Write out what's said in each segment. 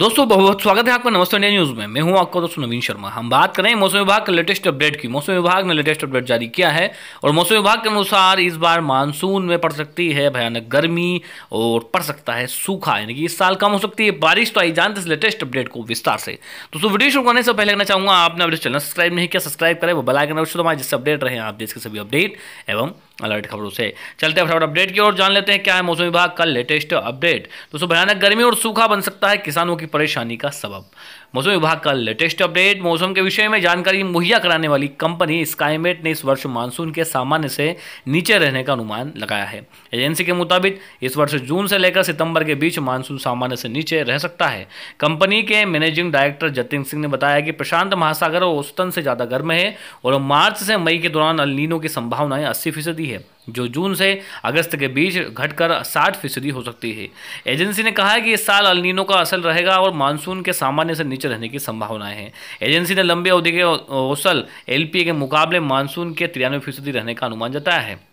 दोस्तों बहुत बहुत स्वागत है आपका नमस्ते इंडिया न्यूज़ में मैं हूं आपका दोस्तों नवीन शर्मा हम बात करें मौसम विभाग के लेटेस्ट अपडेट की मौसम विभाग ने लेटेस्ट अपडेट जारी किया है और मौसम विभाग के अनुसार इस बार मानसून में पड़ सकती है भयानक गर्मी और पड़ सकता है सूखा यानी कि इस साल कम हो सकती है बारिश तो आई जानते लेटेस्ट अपडेट को विस्तार से दोस्तों वीडियो शुरू करने से पहले कहना चाहूंगा आपने चैनल सब्सक्राइब नहीं किया सब्सक्राइब करें वो बलाइकन अवश्य हमारे जिससे अपडेट रहे आप देश के सभी अपडेट एवं अलर्ट खबरों से चलते हैं अपडेट की ओर जान लेते हैं क्या है मौसम विभाग का लेटेस्ट अपडेट दोस्तों भयानक गर्मी और सूखा बन सकता है किसानों की परेशानी का सबब मौसम विभाग का लेटेस्ट अपडेट मौसम के विषय में जानकारी मुहैया कराने वाली कंपनी स्काईमेट ने इस वर्ष मानसून के सामान्य से नीचे रहने का अनुमान लगाया है एजेंसी के मुताबिक इस वर्ष जून से लेकर सितंबर के बीच मानसून सामान्य से नीचे रह सकता है कंपनी के मैनेजिंग डायरेक्टर जतिन सिंह ने बताया कि प्रशांत महासागर औसतन से ज़्यादा गर्म है और मार्च से मई के दौरान अलिनों की संभावनाएं अस्सी फीसदी सकती है जो जून से अगस्त के बीच घटकर 60 फीसदी हो सकती है एजेंसी ने कहा है कि इस साल अलनीनो का असर रहेगा और मानसून के सामान्य से नीचे रहने की संभावनाएं हैं एजेंसी ने लंबे अवधि के औसल एलपीए के मुकाबले मानसून के तिरानवे फीसदी रहने का अनुमान जताया है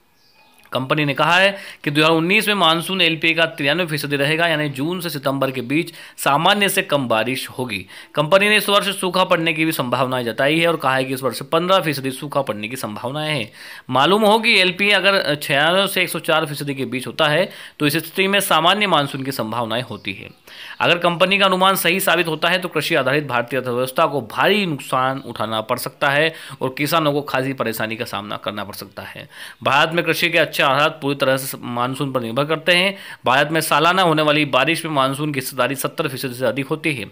कंपनी ने कहा है कि 2019 में मानसून एलपीए का तिरानवे फीसदी रहेगा यानी जून से सितंबर के बीच सामान्य से कम बारिश होगी कंपनी ने इस वर्ष सूखा पड़ने की भी संभावनाएं जताई है और कहा है कि इस वर्ष पंद्रह फीसदी सूखा पड़ने की संभावनाएं हैं मालूम हो कि एल अगर छियानवे से एक फीसदी के बीच होता है तो इस स्थिति में सामान्य मानसून की संभावनाएं होती है अगर कंपनी का अनुमान सही साबित होता है तो कृषि आधारित भारतीय अर्थव्यवस्था को भारी नुकसान उठाना पड़ सकता है और किसानों को खासी परेशानी का सामना करना पड़ सकता है भारत में कृषि के अच्छे आधार पूरी तरह से मानसून पर निर्भर करते हैं भारत में सालाना होने वाली बारिश में मानसून की हिस्सेदारी सत्तर फीसद से अधिक होती है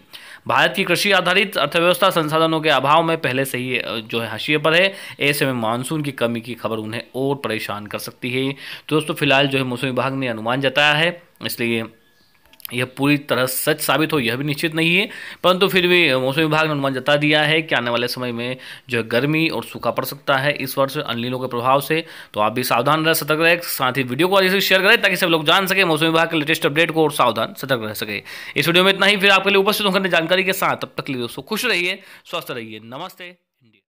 भारत की कृषि आधारित अर्थव्यवस्था संसाधनों के अभाव में पहले से ही जो है हाशिए पर है ऐसे में मानसून की कमी की खबर उन्हें और परेशान कर सकती है तो दोस्तों फिलहाल जो है मौसम विभाग ने अनुमान जताया है इसलिए यह पूरी तरह सच साबित हो यह भी निश्चित नहीं है परंतु फिर भी मौसम विभाग ने अनुमान जता दिया है कि आने वाले समय में जो है गर्मी और सूखा पड़ सकता है इस वर्ष अनलीनों के प्रभाव से तो आप भी सावधान रह सतर्क रहे साथ ही वीडियो को अधिक से शेयर करें ताकि सब लोग जान सके मौसम विभाग के लेटेस्ट अपडेट को और सावधान सतर्क रह सके इस वीडियो में इतना ही फिर आपके लिए उपस्थित होकर जानकारी के साथ तब तक लिए दोस्तों खुश रहिए स्वस्थ रहिए नमस्ते